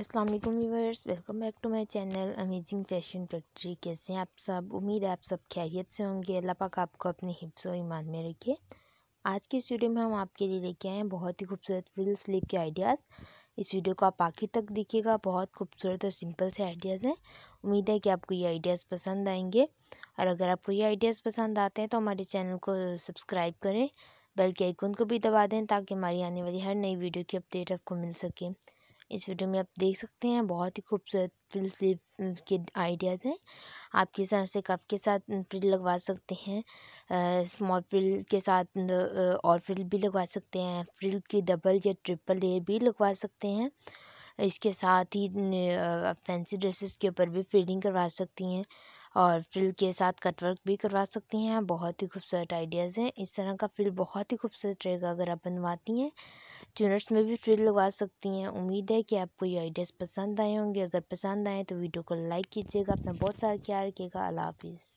अस्सलाम वालेकुम viewers welcome back to my channel amazing fashion factory कैसे हैं आप सब उम्मीद है आप सब खैरियत से होंगे अल्लाह पाक आपको अपने हिफ्स और ईमान में रखिए आज की इस वीडियो में हम आपके लिए लेके आए हैं बहुत ही खूबसूरत फ्रिल स्लीव के आइडियाज़ इस वीडियो को आप आखिर तक देखिएगा बहुत खूबसूरत और सिंपल से आइडियाज़ हैं उम्मीद है कि आपको ये आइडियाज़ पसंद आएंगे और अगर आपको ये आइडियाज़ पसंद आते हैं तो हमारे चैनल को सब्सक्राइब करें बेल के आइकन को भी दबा दें ताकि हमारी आने वाली हर नई वीडियो की अपडेट आपको मिल सके इस वीडियो में आप देख सकते हैं बहुत ही खूबसूरत फिल स्लीव के आइडियाज़ हैं आप किस तरह से कप के साथ फ्रिल लगवा सकते हैं स्मॉल फ्रिल के साथ और फ्रिल भी लगवा सकते हैं फ्रिल की डबल या ट्रिपल लेयर भी लगवा सकते हैं इसके साथ ही आप फैंसी ड्रेसेस के ऊपर भी फिटिंग करवा सकती हैं और फिल के साथ कटवर्क भी करवा सकती हैं बहुत ही खूबसूरत आइडियाज़ हैं इस तरह का फिल बहुत ही खूबसूरत रहेगा अगर आप बनवाती हैं चुनट्स में भी फिल लगवा सकती हैं उम्मीद है कि आपको ये आइडियाज़ पसंद आए होंगे अगर पसंद आए तो वीडियो को लाइक कीजिएगा अपना बहुत सारा ख्याल रखिएगा अल्लाह हाफिज़